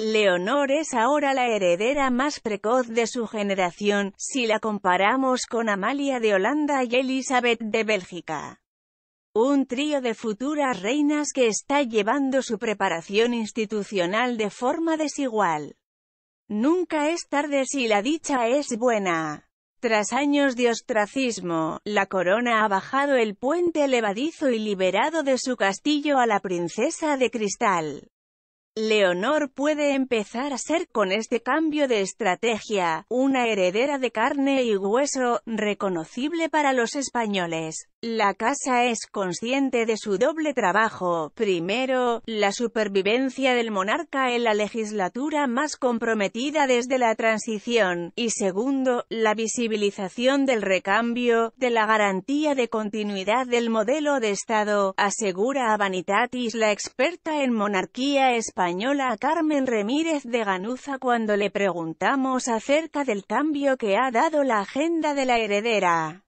Leonor es ahora la heredera más precoz de su generación, si la comparamos con Amalia de Holanda y Elizabeth de Bélgica. Un trío de futuras reinas que está llevando su preparación institucional de forma desigual. Nunca es tarde si la dicha es buena. Tras años de ostracismo, la corona ha bajado el puente levadizo y liberado de su castillo a la princesa de cristal. Leonor puede empezar a ser con este cambio de estrategia, una heredera de carne y hueso, reconocible para los españoles. La casa es consciente de su doble trabajo, primero, la supervivencia del monarca en la legislatura más comprometida desde la transición, y segundo, la visibilización del recambio, de la garantía de continuidad del modelo de Estado, asegura a Vanitatis la experta en monarquía española Carmen Remírez de Ganuza cuando le preguntamos acerca del cambio que ha dado la agenda de la heredera.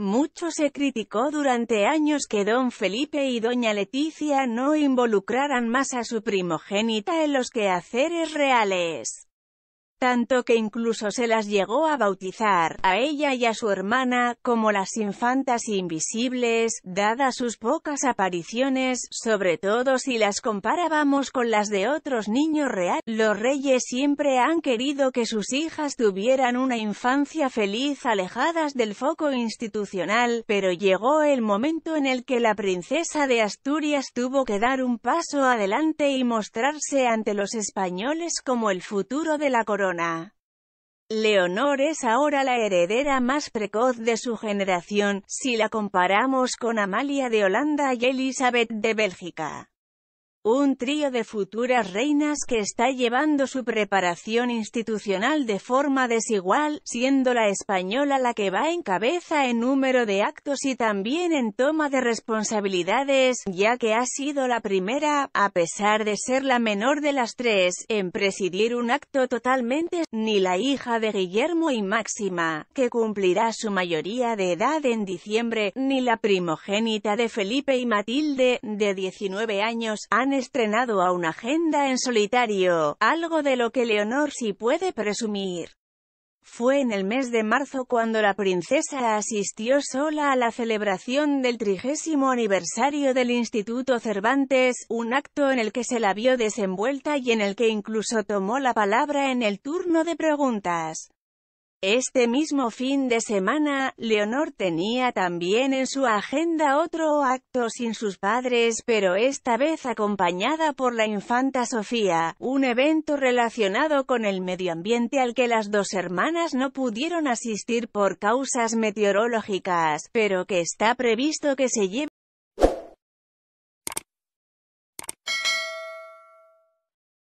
Mucho se criticó durante años que don Felipe y doña Leticia no involucraran más a su primogénita en los quehaceres reales tanto que incluso se las llegó a bautizar, a ella y a su hermana, como las infantas invisibles, dadas sus pocas apariciones, sobre todo si las comparábamos con las de otros niños reales. Los reyes siempre han querido que sus hijas tuvieran una infancia feliz alejadas del foco institucional, pero llegó el momento en el que la princesa de Asturias tuvo que dar un paso adelante y mostrarse ante los españoles como el futuro de la corona. Leonor es ahora la heredera más precoz de su generación, si la comparamos con Amalia de Holanda y Elizabeth de Bélgica un trío de futuras reinas que está llevando su preparación institucional de forma desigual, siendo la española la que va en cabeza en número de actos y también en toma de responsabilidades, ya que ha sido la primera, a pesar de ser la menor de las tres, en presidir un acto totalmente, ni la hija de Guillermo y Máxima, que cumplirá su mayoría de edad en diciembre, ni la primogénita de Felipe y Matilde, de 19 años, han estrenado a una agenda en solitario, algo de lo que Leonor sí puede presumir. Fue en el mes de marzo cuando la princesa asistió sola a la celebración del trigésimo aniversario del Instituto Cervantes, un acto en el que se la vio desenvuelta y en el que incluso tomó la palabra en el turno de preguntas. Este mismo fin de semana, Leonor tenía también en su agenda otro acto sin sus padres, pero esta vez acompañada por la infanta Sofía, un evento relacionado con el medio ambiente al que las dos hermanas no pudieron asistir por causas meteorológicas, pero que está previsto que se lleve